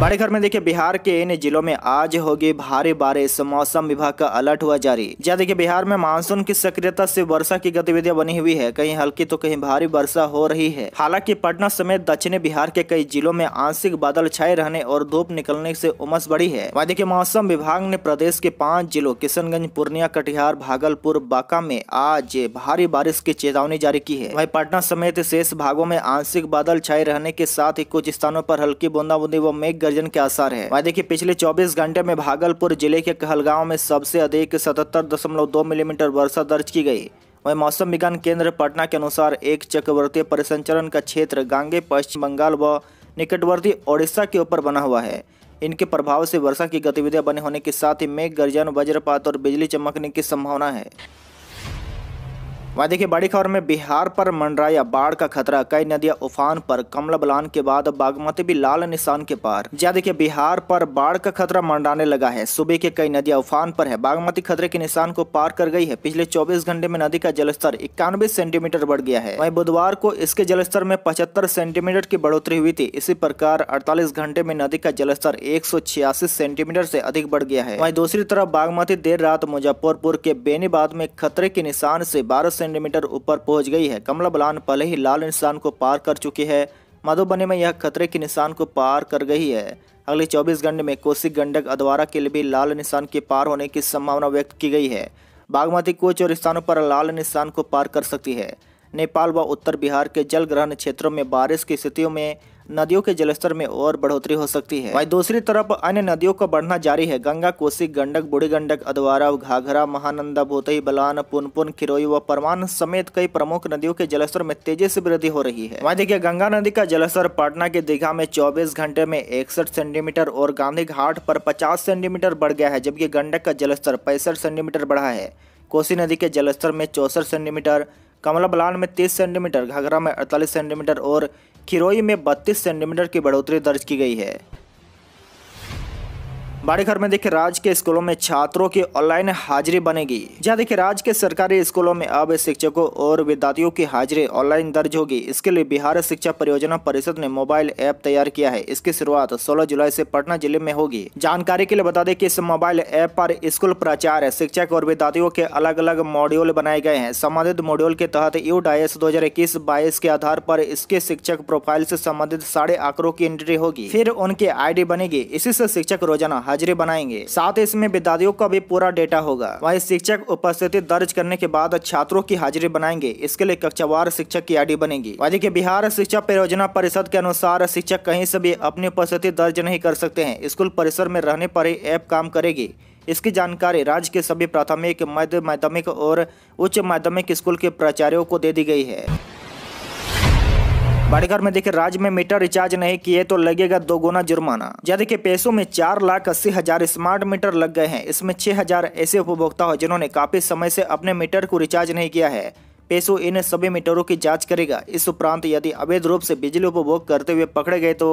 बड़े घर में देखिए बिहार के इन जिलों में आज होगी भारी बारिश मौसम विभाग का अलर्ट हुआ जारी जहाँ देखिए बिहार में मानसून की सक्रियता से वर्षा की गतिविधियां बनी हुई है कहीं हल्की तो कहीं भारी वर्षा हो रही है हालांकि पटना समेत दक्षिणी बिहार के कई जिलों में आंशिक बादल छाए रहने और धूप निकलने से उमस बढ़ी है वहाँ देखिये मौसम विभाग ने प्रदेश के पांच जिलों किशनगंज पूर्णिया कटिहार भागलपुर बांका में आज भारी बारिश की चेतावनी जारी की है वही पटना समेत शेष भागों में आंशिक बादल छाए रहने के साथ ही कुछ स्थानों पर हल्की बूंदाबूंदी व मेघ गर्जन के असर है वही देखिए पिछले 24 घंटे में भागलपुर जिले के कहलगांव में सबसे अधिक सतहत्तर मिलीमीटर वर्षा दर्ज की गई वहीं मौसम विज्ञान केंद्र पटना के अनुसार एक चक्रवर्तीय परिसंचरण का क्षेत्र गांगे पश्चिम बंगाल व निकटवर्ती ओडिशा के ऊपर बना हुआ है इनके प्रभाव से वर्षा की गतिविधियां बने होने के साथ ही मेघ गर्जन वज्रपात और बिजली चमकने की संभावना है वहीं देखिए बड़ी खबर में बिहार पर मंडराया बाढ़ का खतरा कई नदियां उफान पर कमला बलान के बाद बागमती भी लाल निशान के पार जहाँ देखिए बिहार पर बाढ़ का खतरा मंडराने लगा है सुबह के कई नदियां उफान पर है बागमती खतरे के निशान को पार कर गई है पिछले चौबीस घंटे में नदी का जलस्तर इक्यानवे सेंटीमीटर बढ़ गया है वही बुधवार को इसके जलस्तर में पचहत्तर सेंटीमीटर की बढ़ोतरी हुई थी इसी प्रकार अड़तालीस घंटे में नदी का जलस्तर एक सेंटीमीटर ऐसी अधिक बढ़ गया है वही दूसरी तरफ बागमती देर रात मुजफ्फरपुर के बेनीबाद में खतरे के निशान ऐसी बारह सेंटीमीटर ऊपर पहुंच गई है कमला बलान पहले ही लाल निशान को पार कर चुकी है मधुबनी में यह खतरे के निशान को पार कर गई है अगले 24 घंटे में कोसी गंडक अधवारा के लिए भी लाल निशान के पार होने की संभावना व्यक्त की गई है बागमती कुछ और स्थानों पर लाल निशान को पार कर सकती है नेपाल व उत्तर बिहार के जल ग्रहण क्षेत्रों में बारिश की स्थितियों में नदियों के जलस्तर में और बढ़ोतरी हो सकती है वही दूसरी तरफ अन्य नदियों का बढ़ना जारी है गंगा कोसी गंडक बूढ़ी गंडक अधवारा घाघरा महानंदा भोतई बलान पुनपुन खिरोई व परमान समेत कई प्रमुख नदियों के जलस्तर में तेजी से वृद्धि हो रही है वहाँ देखिये गंगा नदी का जलस्तर पटना के दीघा में चौबीस घंटे में इकसठ सेंटीमीटर और गांधी घाट पर पचास सेंटीमीटर बढ़ गया है जबकि गंडक का जलस्तर पैंसठ सेंटीमीटर बढ़ा है कोसी नदी के जलस्तर में चौसठ सेंटीमीटर कमला बलान में 30 सेंटीमीटर घाघरा में 48 सेंटीमीटर और खिरोई में बत्तीस सेंटीमीटर की बढ़ोतरी दर्ज की गई है बाड़ीघर में देखिए राज्य के स्कूलों में छात्रों की ऑनलाइन हाजिरी बनेगी जहाँ देखिए राज्य के सरकारी स्कूलों में अब शिक्षकों और विद्यार्थियों की हाजिरी ऑनलाइन दर्ज होगी इसके लिए बिहार शिक्षा परियोजना परिषद ने मोबाइल ऐप तैयार किया है इसकी शुरुआत 16 जुलाई से पटना जिले में होगी जानकारी के लिए बता दें की इस मोबाइल ऐप पर स्कूल प्राचार्य शिक्षक और विद्यार्थियों के अलग अलग मॉड्यूल बनाए गए हैं संबंधित मॉड्यूल के तहत यू एस दो हजार के आधार पर इसके शिक्षक प्रोफाइल से संबंधित साढ़े आंकड़ों की एंट्री होगी फिर उनकी डी बनेगी इसी से शिक्षक रोजाना हाजिरे बनाएंगे साथ ही इसमें विद्यार्थियों का भी पूरा डेटा होगा वही शिक्षक उपस्थिति दर्ज करने के बाद छात्रों की हाजिरी बनाएंगे इसके लिए कक्षावार शिक्षक की आई बनेगी वही की बिहार शिक्षा परियोजना परिषद के अनुसार शिक्षक कहीं से भी अपनी उपस्थिति दर्ज नहीं कर सकते हैं स्कूल परिसर में रहने पर ही ऐप काम करेगी इसकी जानकारी राज्य के सभी प्राथमिक मध्य माध्यमिक और उच्च माध्यमिक स्कूल के प्राचार्यों को दे दी गई है घर में देखिए राज्य में मीटर रिचार्ज नहीं किए तो लगेगा दो गुना जुर्माना यदि के पैसों में चार लाख अस्सी हजार स्मार्ट मीटर लग गए हैं इसमें छह हजार ऐसे उपभोक्ता हो जिन्होंने काफी समय से अपने मीटर को रिचार्ज नहीं किया है पेशो इन सभी मीटरों की जांच करेगा इस उपरांत यदि अवैध रूप से बिजली उपभोग करते हुए पकड़े गए तो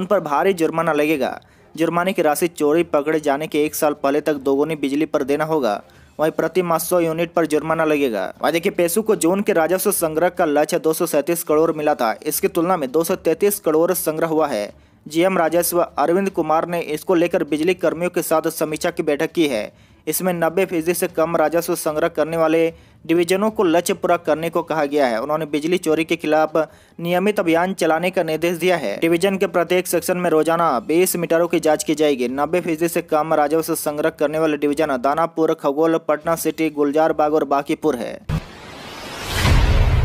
उन पर भारी जुर्माना लगेगा जुर्माने की राशि चोरी पकड़े जाने के एक साल पहले तक दोगुनी बिजली पर देना होगा वहीं प्रति मास सौ यूनिट पर जुर्माना लगेगा वहाँ देखिए पेशु को जून के राजस्व संग्रह का लक्ष्य दो करोड़ मिला था इसकी तुलना में दो करोड़ संग्रह हुआ है जीएम राजस्व अरविंद कुमार ने इसको लेकर बिजली कर्मियों के साथ समीक्षा की बैठक की है इसमें नब्बे फीसदी से कम राजस्व संग्रह करने वाले डिवीजनों को लक्ष्य पूरा करने को कहा गया है उन्होंने बिजली चोरी के खिलाफ नियमित अभियान चलाने का निर्देश दिया है डिवीजन के प्रत्येक सेक्शन में रोजाना बीस मीटरों की जाँच की जाएगी नब्बे फीसदी से कम राजस्व संग्रह करने वाले डिवीजन दानापुर खगोल पटना सिटी गुलजार बाग और बाकीपुर है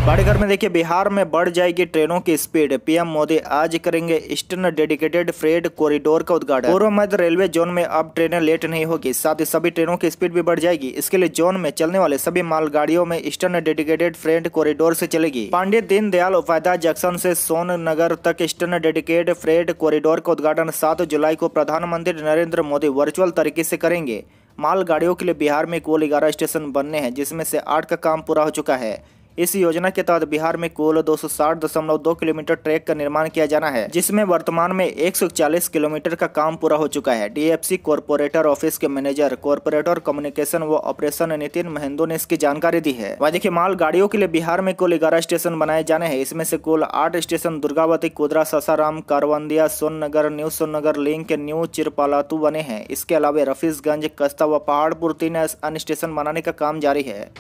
बड़े घर में देखिए बिहार में बढ़ जाएगी ट्रेनों की स्पीड पीएम मोदी आज करेंगे ईस्टर्न डेडिकेटेड फ्रेड कॉरिडोर का उद्घाटन पूर्व मध्य रेलवे जोन में अब ट्रेनें लेट नहीं होगी साथ ही सभी ट्रेनों की स्पीड भी बढ़ जाएगी इसके लिए जोन में चलने वाले सभी मालगाड़ियों में ईस्टर्न डेडिकेटेड फ्रेड कॉरिडोर से चलेगी पांडे दीनदयाल उपाध्याय जंक्शन से सोन नगर तक ईस्टर्न डेडिकेटेड फ्रेड कॉरिडोर का उद्घाटन सात जुलाई को प्रधानमंत्री नरेंद्र मोदी वर्चुअल तरीके ऐसी करेंगे मालगाड़ियों के लिए बिहार में कुल ग्यारह स्टेशन बनने हैं जिसमें से आठ का काम पूरा हो चुका है इस योजना के तहत बिहार में कुल दो किलोमीटर ट्रैक का निर्माण किया जाना है जिसमें वर्तमान में 140 किलोमीटर का काम पूरा हो चुका है डीएफसी कॉरपोरेटर ऑफिस के मैनेजर कॉरपोरेटर कम्युनिकेशन व ऑपरेशन नितिन महेंदो ने इसकी जानकारी दी है वह देखिए माल गाड़ियों के लिए बिहार में कुल ग्यारह स्टेशन बनाए जाने हैं इसमें से कुल आठ station Durgawati Kodra Sasaram Karwandiya Songar new Songar link new Chirpalatu बने हैं इसके अलावा रफीसगंज कस्ता व पहाड़पुर तीन अन्य स्टेशन बनाने का काम जारी है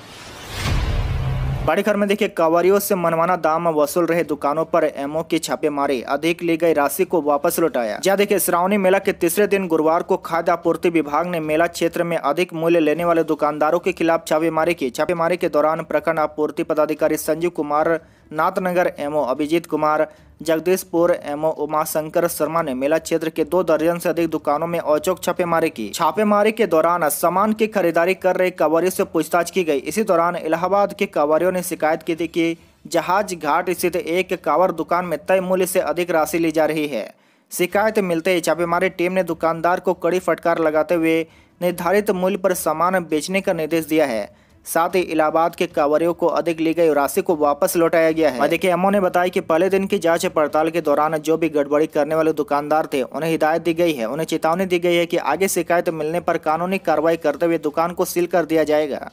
खबर में देखिए कवरियों से मनमाना दाम वसूल रहे दुकानों पर एमओ की छापेमारी अधिक ली गई राशि को वापस लौटाया जहाँ देखिए श्रावणी मेला के तीसरे दिन गुरुवार को खाद्य आपूर्ति विभाग ने मेला क्षेत्र में अधिक मूल्य लेने वाले दुकानदारों के खिलाफ छापेमारी की छापेमारी के दौरान प्रखंड आपूर्ति पदाधिकारी संजीव कुमार नाथनगर एमओ अभिजीत कुमार जगदीशपुर एमओ उमाशंकर शर्मा ने मेला क्षेत्र के दो दर्जन से अधिक दुकानों में औचक छापेमारी की छापेमारी के दौरान सामान की खरीदारी कर रहे कवरियों से पूछताछ की गई इसी दौरान इलाहाबाद के कांवरियों ने शिकायत की थी कि जहाज घाट स्थित एक कावर दुकान में तय मूल्य से अधिक राशि ली जा रही है शिकायत मिलते ही छापेमारी टीम ने दुकानदार को कड़ी फटकार लगाते हुए निर्धारित मूल्य पर सामान बेचने का निर्देश दिया है साथ ही इलाहाबाद के कांवरियों को अधिक ली गई राशि को वापस लौटाया गया है अधिक ने बताया कि पहले दिन की जांच पड़ताल के दौरान जो भी गड़बड़ी करने वाले दुकानदार थे उन्हें हिदायत दी गई है उन्हें चेतावनी दी गई है की आगे शिकायत मिलने पर कानूनी कार्रवाई करते हुए दुकान को सील कर दिया जाएगा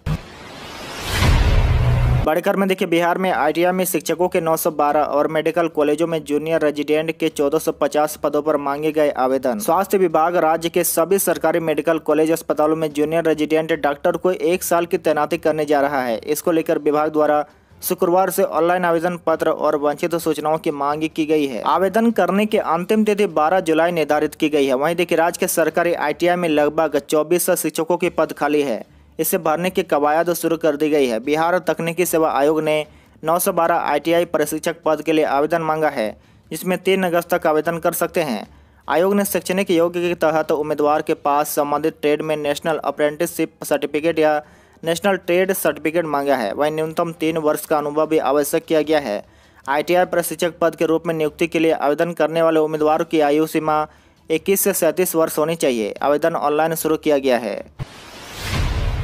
बढ़कर में देखिए बिहार में आई में शिक्षकों के 912 और मेडिकल कॉलेजों में जूनियर रेजिडेंट के 1450 पदों पर मांगे गए आवेदन स्वास्थ्य विभाग राज्य के सभी सरकारी मेडिकल कॉलेज अस्पतालों में जूनियर रेजिडेंट डॉक्टर को एक साल की तैनाती करने जा रहा है इसको लेकर विभाग द्वारा शुक्रवार से ऑनलाइन आवेदन पत्र और वंचित सूचनाओं की मांग की गई है आवेदन करने की अंतिम तिथि 12 जुलाई निर्धारित की गई है वहीं देखिए राज्य के सरकारी आईटीआई में लगभग 2400 शिक्षकों के पद खाली है इसे भरने की कवायद शुरू कर दी गई है बिहार तकनीकी सेवा आयोग ने 912 सौ प्रशिक्षक पद के लिए आवेदन मांगा है जिसमें तीन अगस्त तक आवेदन कर सकते हैं आयोग ने शैक्षणिक योग्य के तहत तो उम्मीदवार के पास संबंधित ट्रेड में नेशनल अप्रेंटिसशिप सर्टिफिकेट या नेशनल ट्रेड सर्टिफिकेट मांगा है वहीं न्यूनतम तीन वर्ष का अनुभव भी आवश्यक किया गया है आईटीआई प्रशिक्षक पद के रूप में नियुक्ति के लिए आवेदन करने वाले उम्मीदवारों की आयु सीमा 21 से सैंतीस वर्ष होनी चाहिए आवेदन ऑनलाइन शुरू किया गया है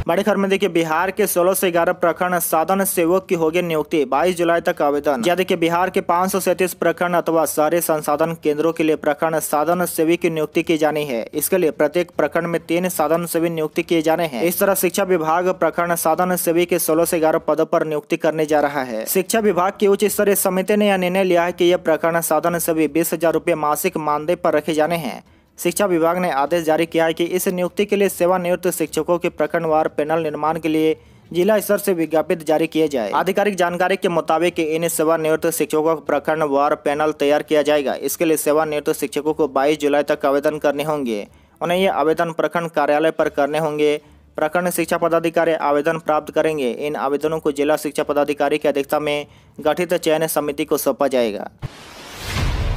बड़े खबर में देखिए बिहार के सोलह से ग्यारह प्रखंड साधन सेवक की होगी नियुक्ति बाईस जुलाई तक आवेदन या देखिए बिहार के पाँच प्रखंड अथवा सारे संसाधन केंद्रों के लिए प्रखंड साधन सेवी की नियुक्ति की जानी है इसके लिए प्रत्येक प्रखंड में तीन साधन सेवी नियुक्ति किए जाने हैं इस तरह शिक्षा विभाग प्रखंड साधन सेवी के सोलह से ग्यारह पदों पर नियुक्ति करने जा रहा है शिक्षा विभाग की उच्च स्तरीय समिति ने यह निर्णय लिया है की यह प्रखंड साधन सेवी बीस हजार मासिक मानदेय पर रखे जाने हैं शिक्षा विभाग ने आदेश जारी किया है कि इस नियुक्ति के लिए सेवानिवृत्त शिक्षकों के प्रखंडवार पैनल निर्माण के लिए जिला स्तर से विज्ञापित जारी किए जाए आधिकारिक जानकारी के मुताबिक इन सेवानिवृत्त शिक्षकों का प्रखंड वार पैनल तैयार किया जाएगा इसके लिए सेवानिवृत्त शिक्षकों को बाईस जुलाई तक आवेदन करने होंगे उन्हें ये आवेदन प्रखंड कार्यालय पर करने होंगे प्रखंड शिक्षा पदाधिकारी आवेदन प्राप्त करेंगे इन आवेदनों को जिला शिक्षा पदाधिकारी की अध्यक्षता में गठित चयन समिति को सौंपा जाएगा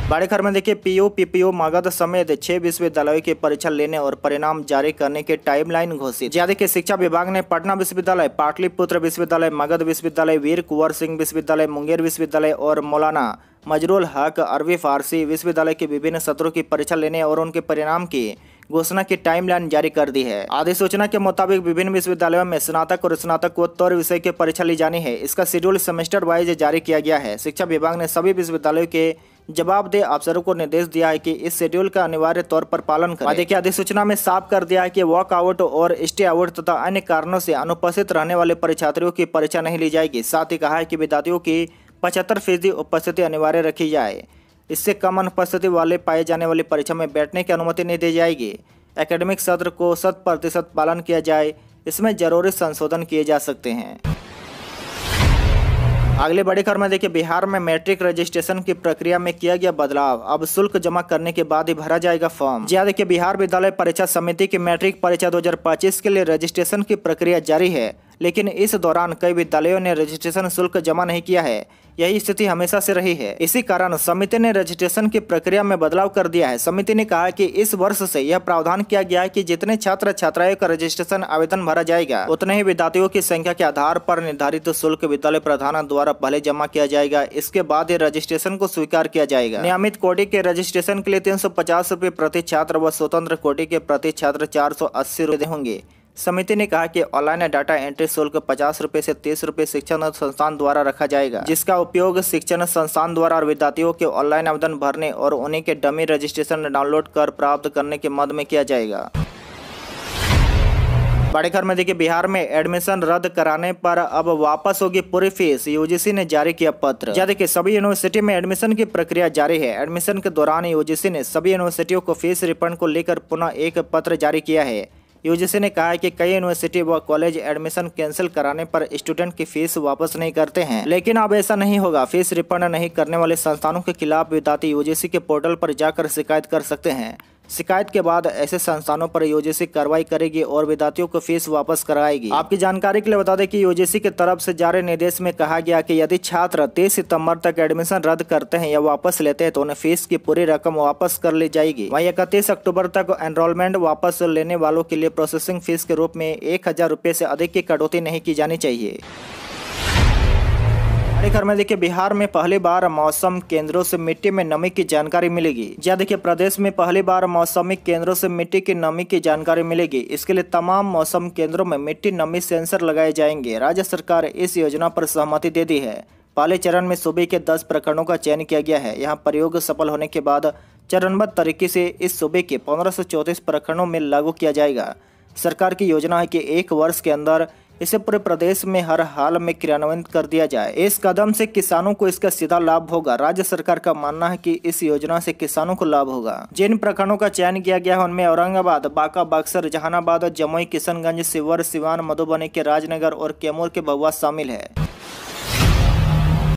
बाड़ेखर में देखिए पीयू पीपीओ मगध समेत छह विश्वविद्यालयों की परीक्षा लेने और परिणाम जारी करने के टाइमलाइन घोषित ज्यादा के शिक्षा विभाग ने पटना विश्वविद्यालय पाटलिपुत्र विश्वविद्यालय मगध विश्वविद्यालय वीर कुंवर सिंह विश्वविद्यालय मुंगेर विश्वविद्यालय और मौलाना मजरुल हक अरबी फारसी विश्वविद्यालय के विभिन्न सत्रों की परीक्षा लेने और उनके परिणाम की घोषणा की टाइमलाइन जारी कर दी है अधिसूचना के मुताबिक विभिन्न विश्वविद्यालयों में स्नातक और स्नातकोत्तर विषय की परीक्षा ली जानी है इसका शेड्यूल सेमेस्टर वाइज जारी किया गया है शिक्षा विभाग ने सभी विश्वविद्यालयों के जवाबदेह अफसरों को निर्देश दिया है कि इस शेड्यूल का अनिवार्य तौर पर पालन करें देखिए अधिसूचना में साफ कर दिया है कि वॉकआउट और स्टे आउट तथा अन्य कारणों से अनुपस्थित रहने वाले परीक्षार्थियों की परीक्षा नहीं ली जाएगी साथ ही कहा है कि विद्यार्थियों की पचहत्तर फीसदी उपस्थिति अनिवार्य रखी जाए इससे कम अनुपस्थिति वाले पाए जाने वाली परीक्षा में बैठने की अनुमति नहीं दी जाएगी एकेडमिक सत्र को शत प्रतिशत पालन किया जाए इसमें जरूरी संशोधन किए जा सकते हैं अगली बड़ी खबर में देखिए बिहार में मैट्रिक रजिस्ट्रेशन की प्रक्रिया में किया गया बदलाव अब शुल्क जमा करने के बाद ही भरा जाएगा फॉर्म जी हाँ, देखिए बिहार विद्यालय परीक्षा समिति की मैट्रिक परीक्षा 2025 के लिए रजिस्ट्रेशन की प्रक्रिया जारी है लेकिन इस दौरान कई विद्यालयों ने रजिस्ट्रेशन शुल्क जमा नहीं किया है यही स्थिति हमेशा से रही है इसी कारण समिति ने रजिस्ट्रेशन की प्रक्रिया में बदलाव कर दिया है समिति ने कहा कि इस वर्ष से यह प्रावधान किया गया है कि जितने छात्र छात्राओं का रजिस्ट्रेशन आवेदन भरा जाएगा उतने ही विद्यार्थियों की संख्या के आधार पर निर्धारित शुल्क विद्यालय प्रधान द्वारा पहले जमा किया जाएगा इसके बाद ही रजिस्ट्रेशन को स्वीकार किया जाएगा नियमित कोटि के रजिस्ट्रेशन के लिए तीन सौ प्रति छात्र व स्वतंत्र कोटि के प्रति छात्र चार सौ होंगे समिति ने कहा कि ऑनलाइन डाटा एंट्री शुल्क पचास रूपए ऐसी तीस रूपए शिक्षण संस्थान द्वारा रखा जाएगा जिसका उपयोग शिक्षण संस्थान द्वारा और विद्यार्थियों के ऑनलाइन आवेदन भरने और उन्हीं के डमी रजिस्ट्रेशन डाउनलोड कर प्राप्त करने के मद में किया जाएगा बड़े खबर में देखिए बिहार में एडमिशन रद्द कराने पर अब वापस होगी पूरी फीस यूजीसी ने जारी किया पत्र यदि सभी यूनिवर्सिटी में एडमिशन की प्रक्रिया जारी है एडमिशन के दौरान यूजीसी ने सभी यूनिवर्सिटियों को फीस रिफंड को लेकर पुनः एक पत्र जारी किया है यूजीसी ने कहा है कि कई यूनिवर्सिटी व कॉलेज एडमिशन कैंसिल कराने पर स्टूडेंट की फीस वापस नहीं करते हैं लेकिन अब ऐसा नहीं होगा फीस रिफंड नहीं करने वाले संस्थानों के खिलाफ विद्यार्थी यूजीसी के पोर्टल पर जाकर शिकायत कर सकते हैं शिकायत के बाद ऐसे संस्थानों पर यूजीसी कार्रवाई करेगी और विद्यार्थियों को फीस वापस कराएगी आपकी जानकारी के लिए बता दें कि यूजीसी की तरफ से जारी निर्देश में कहा गया कि यदि छात्र 30 सितंबर तक एडमिशन रद्द करते हैं या वापस लेते हैं तो उन्हें फीस की पूरी रकम वापस कर ली जाएगी वहीं इकतीस अक्टूबर तक एनरोलमेंट वापस लेने वालों के लिए प्रोसेसिंग फीस के रूप में एक हजार से अधिक की कटौती नहीं की जानी चाहिए हमारे घर में देखिए बिहार में पहली बार मौसम केंद्रों से मिट्टी में नमी की जानकारी मिलेगी या देखिए प्रदेश में पहली बार मौसम केंद्रों से मिट्टी की नमी की जानकारी मिलेगी इसके लिए तमाम मौसम केंद्रों में मिट्टी नमी सेंसर लगाए जाएंगे राज्य सरकार इस योजना पर सहमति दे दी है पहले चरण में सूबे के दस प्रखंडों का चयन किया गया है यहाँ प्रयोग सफल होने के बाद चरणबद्ध तरीके से इस सूबे के पंद्रह प्रखंडों में लागू किया जाएगा सरकार की योजना है कि एक वर्ष के अंदर इसे पूरे प्रदेश में हर हाल में क्रियान्वित कर दिया जाए इस कदम से किसानों को इसका सीधा लाभ होगा राज्य सरकार का मानना है कि इस योजना से किसानों को लाभ होगा जिन प्रखंडों का चयन किया गया है उनमें औरंगाबाद बांका बक्सर जहानाबाद और जमुई किशनगंज सिवर सिवान मधुबनी के राजनगर और कैमूर के बउआ शामिल है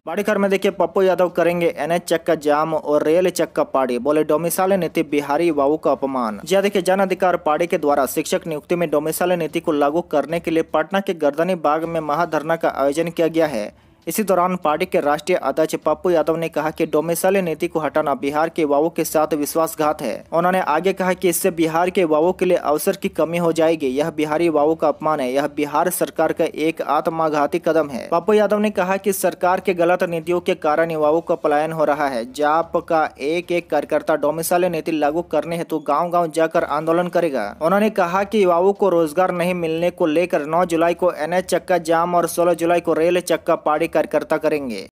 बाड़ीघर में देखिए पप्पू यादव करेंगे एनएच चेक का जाम और रेल चेक का पाड़ी बोले डोमिसाले नीति बिहारी युवाओं का अपमान जहाँ देखिए जन अधिकार पार्टी के द्वारा शिक्षक नियुक्ति में डोमिसाले नीति को लागू करने के लिए पटना के गर्दनी बाग में महाधरना का आयोजन किया गया है इसी दौरान पार्टी के राष्ट्रीय अध्यक्ष पप्पू यादव ने कहा कि डोमिसाइल नीति को हटाना बिहार के युवाओं के साथ विश्वासघात है उन्होंने आगे कहा कि इससे बिहार के युवाओं के लिए अवसर की कमी हो जाएगी यह बिहारी युवाओं का अपमान है यह बिहार सरकार का एक आत्माघाती कदम है पप्पू यादव ने कहा की सरकार के गलत नीतियों के कारण युवाओं का पलायन हो रहा है जाप का एक एक कार्यकर्ता डोमिसाइल नीति लागू करने हेतु तो गाँव गाँव जाकर आंदोलन करेगा उन्होंने कहा की युवाओं को रोजगार नहीं मिलने को लेकर नौ जुलाई को एन चक्का जाम और सोलह जुलाई को रेल चक्का पाड़ी कार्यकर्ता करेंगे